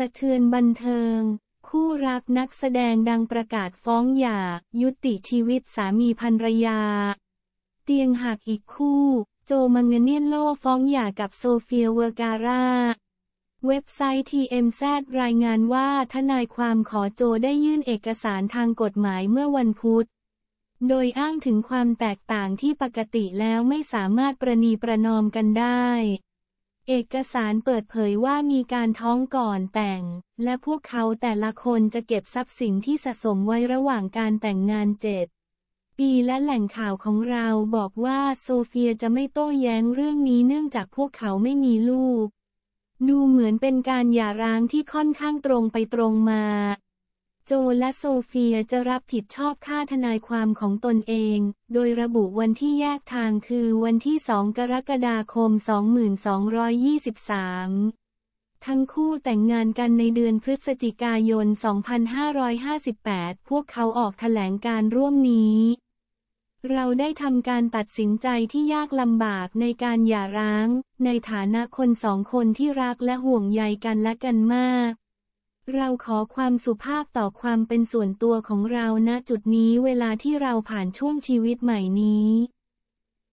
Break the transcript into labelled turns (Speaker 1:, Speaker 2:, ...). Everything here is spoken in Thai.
Speaker 1: สะเทือนบันเทิง คู่รักนักแสดงดังประกาศฟ้องหย่า ยุติชีวิตสามีภรรยา เตียงหักอีกคู่ โจมังเเนียนโลฟ้องหย่ากับโซเฟียเวอร์การาเว็บไซต์ TMZ รายงานว่าทนายความขอโจได้ยื่นเอกสารทางกฎหมายเมื่อวันพุธ โดยอ้างถึงความแตกต่างที่ปกติแล้วไม่สามารถประนีประนอมกันได้เอกสารเปิดเผยว่ามีการท้องก่อนแต่ง และพวกเขาแต่ละคนจะเก็บทรัพย์สินที่สะสมไว้ระหว่างการแต่งงานเจ็ด ปีและแหล่งข่าวของเราบอกว่าโซเฟียจะไม่โต้แย้งเรื่องนี้เนื่องจากพวกเขาไม่มีลูก ดูเหมือนเป็นการหย่าร้างที่ค่อนข้างตรงไปตรงมาโจและโซเฟียจะรับผิดชอบค่าทนายความของตนเอง โดยระบุวันที่แยกทางคือวันที่ 2 กรกฎาคม 2223 ทั้งคู่แต่งงานกันในเดือนพฤศจิกายน 2558 พวกเขาออกแถลงการร่วมนี้ เราได้ทำการตัดสินใจที่ยากลำบากในการหย่าร้าง ในฐานะคนสองคนที่รักและห่วงใยกันและกันมากเราขอความสุภาพต่อความเป็นส่วนตัวของเราณจุดนี้เวลาที่เราผ่านช่วงชีวิตใหม่นี้